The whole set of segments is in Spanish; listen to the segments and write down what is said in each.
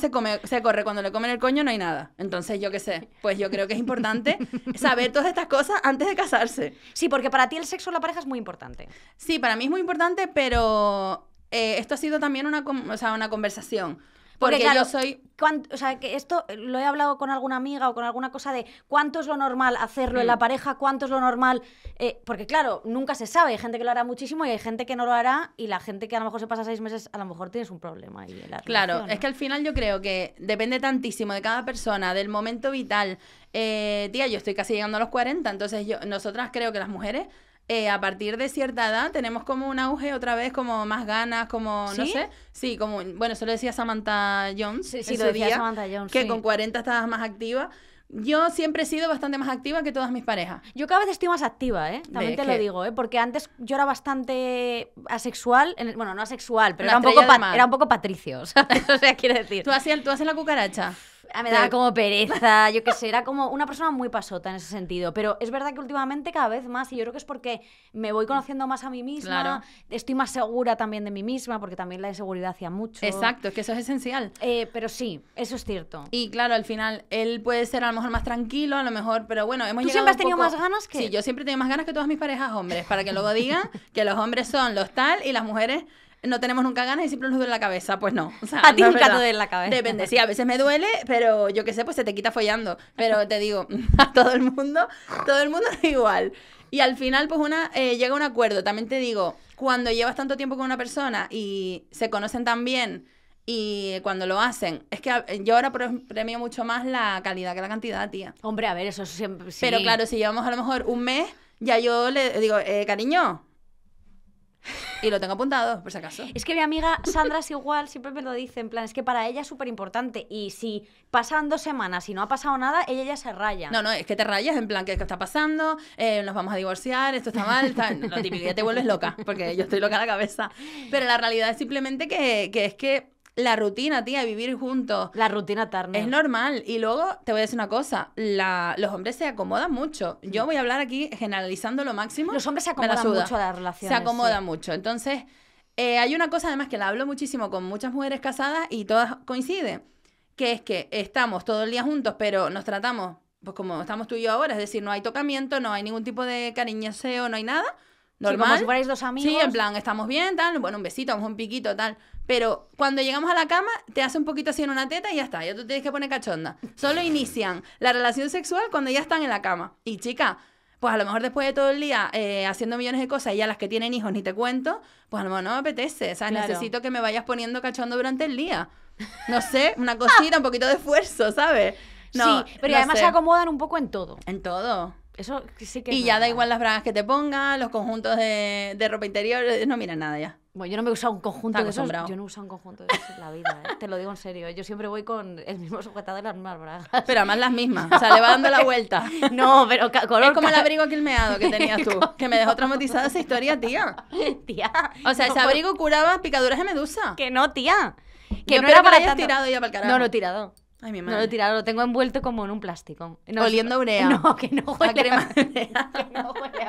se, corre, cuando le comen el coño no hay nada. Entonces, yo qué sé, pues yo creo que es importante saber todas estas cosas antes de casarse. Sí, porque para ti el sexo en la pareja es muy importante. Sí, para mí es muy importante, pero eh, esto ha sido también una conversación. Porque, soy... O sea, que esto eh, lo he hablado con alguna amiga o con alguna cosa de cuánto es lo normal hacerlo en la mm. pareja, cuánto es lo normal. Eh, porque claro, nunca se sabe. Hay gente que lo hará muchísimo y hay gente que no lo hará. Y la gente que a lo mejor se pasa seis meses, a lo mejor tienes un problema. claro, es que al final yo creo que depende tantísimo de cada persona, del momento vital. Eh, tía, yo estoy casi llegando a los 40, entonces yo, nosotras creo que las mujeres eh, a partir de cierta edad tenemos como un auge otra vez, como más ganas, como, no sé. Sí, como, bueno, eso lo decía Samantha Jones. Sí, Que con 40 estabas más activa. Yo siempre he sido bastante más activa que todas mis parejas. Yo cada vez estoy más activa, ¿eh? También te lo digo, ¿eh? Porque antes yo era bastante asexual, en bueno, no asexual, pero era un, poco era un, poco patricio, O sea, quiere decir. ¿Tú haces, ¿Tú haces la cucaracha? Ah, me daba como pereza, yo qué sé, era como una persona muy pasota en ese sentido. Pero es verdad que últimamente cada vez más, y yo creo que es porque me voy conociendo más a mí misma, estoy más segura también de mí misma, porque también la inseguridad hacía mucho. Exacto, es que eso es esencial. Eh, pero sí, eso es cierto. Y claro, al final él puede ser a lo mejor más tranquilo, a lo mejor, pero bueno, hemos ¿Tú siempre has tenido más ganas que...? Sí, yo siempre he tenido más ganas que todas mis parejas hombres, para que luego digan que los hombres son los tal y las mujeres no tenemos nunca ganas y siempre nos duele la cabeza. Pues no. a ti nunca te duele la cabeza. Depende. Sí, a veces me duele, pero yo qué sé, pues se te quita follando. Pero te digo, a todo el mundo, todo el mundo es igual. Y al final, pues una eh, llega un acuerdo. También te digo, cuando llevas tanto tiempo con una persona y se conocen tan bien y cuando lo hacen, es que yo ahora premio mucho más la calidad que la cantidad, tía. Hombre, a ver, eso siempre. Pero claro, si llevamos a lo mejor un mes, ya yo le digo, eh, cariño, y lo tengo apuntado, por si acaso. Es que mi amiga Sandra es igual, siempre me lo dice, en plan, es que para ella es súper importante. Y si pasan dos semanas y no ha pasado nada, ella ya se raya. No, no, es que te rayas, en plan, ¿qué, qué está pasando? Eh, nos vamos a divorciar, esto está mal, lo típico, ya te vuelves loca, porque yo estoy loca a la cabeza. Pero la realidad es simplemente que, que es que la rutina, tía, vivir juntos. La rutina tarde Es normal. Y luego te voy a decir una cosa, los hombres se acomodan mucho. Yo mm. voy a hablar aquí generalizando lo máximo. Los hombres se acomodan mucho a las relaciones. Se acomodan mucho. Entonces, eh, hay una cosa además que la hablo muchísimo con muchas mujeres casadas y todas coinciden, que es que estamos todo el día juntos, pero nos tratamos pues como estamos tú y yo ahora, es decir, no hay tocamiento, no hay ningún tipo de cariñoseo, no hay nada normal. Sí, si dos amigos. Sí, en plan, estamos bien, tal, bueno, un besito, vamos un piquito, tal. Pero cuando llegamos a la cama, te hace un poquito así en una teta y ya está, ya tú tienes que poner cachonda. Solo inician la relación sexual cuando ya están en la cama. Y chica, pues a lo mejor después de todo el día eh, haciendo millones de cosas y ya las que tienen hijos ni te cuento, pues a lo mejor no me apetece, o sea, necesito que me vayas poniendo cachondo durante el día. No sé, una cosita, un poquito de esfuerzo, ¿sabes? No, sí, pero además se acomodan un poco en todo. En todo. Eso sí que. y ya da igual las bragas que te pongas, los conjuntos de, ropa interior, eh, no miran nada ya. Bueno, yo no me he usado un conjunto de Yo no he usado un conjunto de en la vida, ¿eh? te lo digo en serio. ¿eh? Yo siempre voy con el mismo sujetador y las mismas bragas. Pero además las mismas, o sea, le va dando la vuelta. no, pero color. Es como el abrigo quilmeado que tenías tú, que me dejó traumatizada esa historia, tía. tía. O sea, ese abrigo curaba picaduras de medusa. Que no, tía. Que no era para lo hayas tirado ya para el carajo. No, lo he tirado. Ay, mi madre. No lo he tirado, lo tengo envuelto como en un plástico. No, Oliendo urea. No, que no huele. La crema urea. que no huele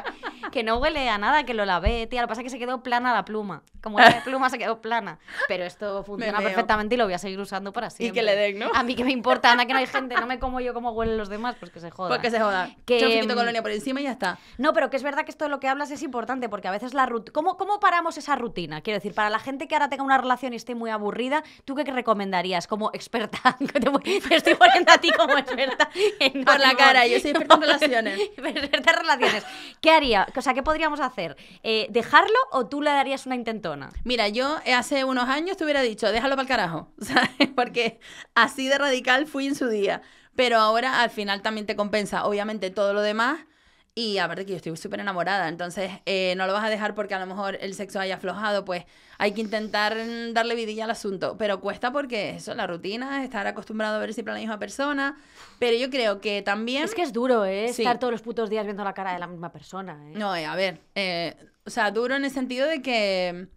que no huele a nada, que lo lavé, tía. Lo que pasa es que se quedó plana la pluma. Como la pluma se quedó plana. Pero esto funciona perfectamente y lo voy a seguir usando para siempre. Y que le den, ¿no? A mí que me importa, nada que no hay gente, no me como yo como huelen los demás, pues que se joda. Pues que se joda. un poquito mm, colonia por encima y ya está. No, pero que es verdad que esto de lo que hablas es importante, porque a veces la rutina... ¿Cómo, ¿Cómo paramos esa rutina? Quiero decir, para la gente que ahora tenga una relación y esté muy aburrida, ¿tú qué recomendarías como experta? Te estoy poniendo a ti como experta. En por la cara, yo soy experta en relaciones. experta en relaciones. ¿Qué haría? o sea, ¿qué podríamos hacer? Eh, ¿Dejarlo o tú le darías una intentona? Mira, yo eh, hace unos años te hubiera dicho, déjalo para el carajo, ¿sabes? Porque así de radical fui en su día. Pero ahora al final también te compensa, obviamente, todo lo demás y aparte que yo estoy súper enamorada, entonces eh, no lo vas a dejar porque a lo mejor el sexo haya aflojado, pues hay que intentar darle vidilla al asunto. Pero cuesta porque eso, la rutina, estar acostumbrado a ver siempre a la misma persona. Pero yo creo que también... Es que es duro, ¿eh? Estar todos los putos días viendo la cara de la misma persona, ¿eh? No, eh, a ver, eh, o sea, duro en el sentido de que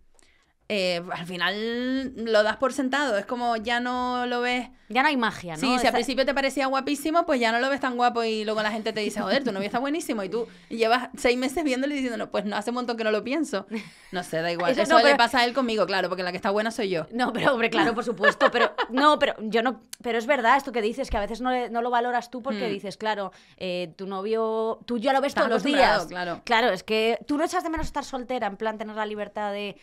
eh, al final lo das por sentado, es como ya no lo ves. Ya no hay magia, ¿no? Sí, si al principio te parecía guapísimo, pues ya no lo ves tan guapo y luego la gente te dice, joder, tu novio está buenísimo y tú llevas seis meses viéndolo y diciendo, no, pues no, hace un montón que no lo pienso. No sé, da igual. Eso, le pasa a él conmigo, claro, porque la que está buena soy yo. No, pero hombre, claro, por supuesto, pero no, pero yo no, pero es verdad esto que dices, que a veces no, lo valoras tú porque hmm. dices, claro, eh, tu novio, tú ya lo ves todos los días. Claro. claro, es que tú no echas de menos estar soltera, en plan tener la libertad de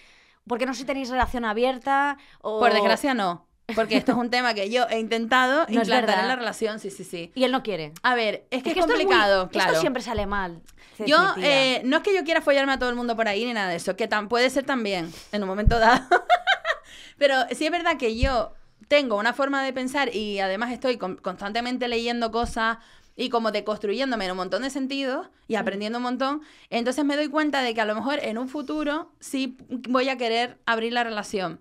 porque no sé si tenéis relación abierta o... Por desgracia no. Porque esto es un tema que yo he intentado no implantar en la relación, sí, sí, sí. Y él no quiere. A ver, es que es, complicado, claro. Esto siempre sale mal. yo, eh, no es que yo quiera follarme a todo el mundo por ahí ni nada de eso, que tan, puede ser también en un momento dado. Pero sí es verdad que yo tengo una forma de pensar y además estoy constantemente leyendo cosas, y como deconstruyéndome en un montón de sentidos y aprendiendo un montón, entonces me doy cuenta de que a lo mejor en un futuro sí voy a querer abrir la relación.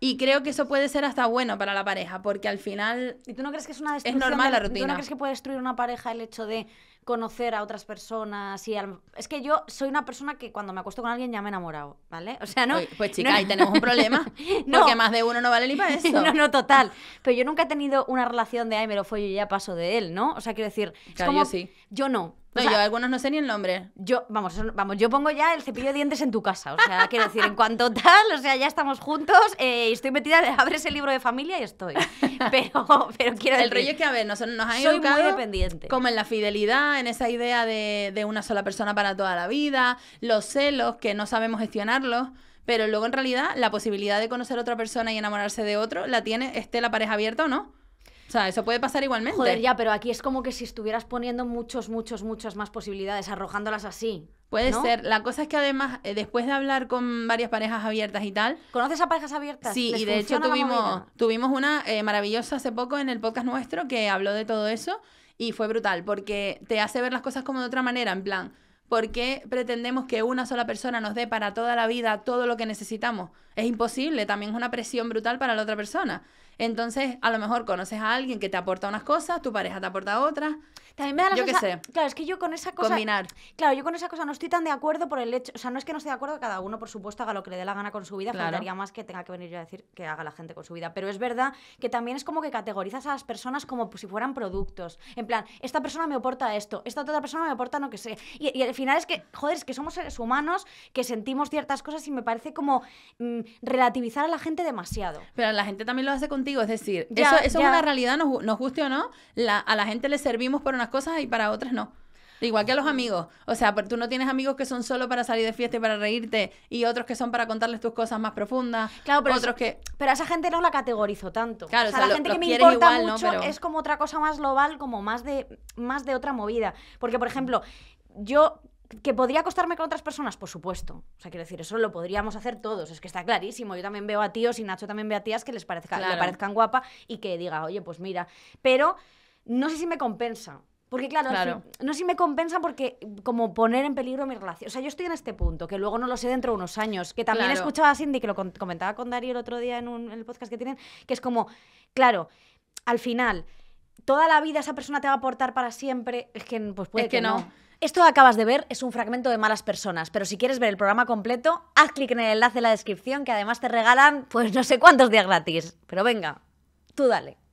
Y creo que eso puede ser hasta bueno para la pareja, porque al final... ¿Y tú no crees que es una destrucción? Es normal la rutina. ¿Tú no crees que puede destruir una pareja el hecho de conocer a otras personas y es que yo soy una persona que cuando me acuesto con alguien ya me he enamorado, ¿vale? O sea, no. pues chica, ahí tenemos un problema. no. Porque más de uno no vale ni para eso. no, no, total. Pero yo nunca he tenido una relación de ay, me lo fue yo ya paso de él, ¿no? O sea, quiero decir, claro, como... Yo no. No, yo algunos no sé ni el nombre. Yo, vamos, vamos, yo pongo ya el cepillo de dientes en tu casa. O sea, quiero decir, en cuanto tal, o sea, ya estamos juntos eh, y estoy metida, abres el libro de familia y estoy. Pero, pero quiero El rollo es que, a ver, nos, han educado dependiente. Como en la fidelidad, en esa idea de, de una sola persona para toda la vida, los celos, que no sabemos gestionarlos pero luego en realidad la posibilidad de conocer otra persona y enamorarse de otro la tiene, esté la pareja abierta o no. O sea, eso puede pasar igualmente. Joder, ya, pero aquí es como que si estuvieras poniendo muchos, muchos, muchos más posibilidades, arrojándolas así. Puede ser. La cosa es que además, eh, después de hablar con varias parejas abiertas y tal. ¿Conoces a parejas abiertas? Sí, y de hecho tuvimos, tuvimos una eh, maravillosa hace poco en el podcast nuestro que habló de todo eso y fue brutal porque te hace ver las cosas como de otra manera, en plan. ¿Por qué pretendemos que una sola persona nos dé para toda la vida todo lo que necesitamos? Es imposible, también es una presión brutal para la otra persona. Entonces, a lo mejor conoces a alguien que te aporta unas cosas, tu pareja te aporta otras. También me da la yo qué sé. Claro, es que yo con esa cosa. Combinar. Claro, yo con esa cosa no estoy tan de acuerdo por el hecho. O sea, no es que no esté de acuerdo, cada uno, por supuesto, haga lo que le dé la gana con su vida. Claro. Faltaría más que tenga que venir yo a decir que haga la gente con su vida. Pero es verdad que también es como que categorizas a las personas como si fueran productos. En plan, esta persona me aporta esto, esta otra persona me aporta no que sé. Y, al final es que, joder, es que somos seres humanos que sentimos ciertas cosas y me parece como mm, relativizar a la gente demasiado. Pero la gente también lo hace contigo es decir, eso, es una realidad, nos, nos, guste o no. a la gente le servimos por unas cosas y para otras no. Igual que a los amigos. O sea, tú no tienes amigos que son solo para salir de fiesta y para reírte, y otros que son para contarles tus cosas más profundas. Claro, pero, otros que... pero a esa gente no la categorizo tanto. Claro, o sea, la gente que me importa mucho es como otra cosa más global, como más de, más de otra movida. Porque, por ejemplo, yo ¿Que podría acostarme con otras personas? Por supuesto. O sea, quiero decir, eso lo podríamos hacer todos. Es que está clarísimo. Yo también veo a tíos y Nacho también ve a tías que les parezca, parezcan guapa y que diga, oye, pues mira. Pero no sé si me compensa. Porque claro, no sé si me compensa porque como poner en peligro mi relación. O sea, yo estoy en este punto, que luego no lo sé dentro de unos años, que también he escuchaba a Cindy, que lo comentaba con Darío el otro día en, en el podcast que tienen, que es como, claro, al final toda la vida esa persona te va a aportar para siempre, es que pues puede que, no. Esto que acabas de ver es un fragmento de Malas Personas, pero si quieres ver el programa completo, haz clic en el enlace en la descripción que además te regalan pues no sé cuántos días gratis. Pero venga, tú dale.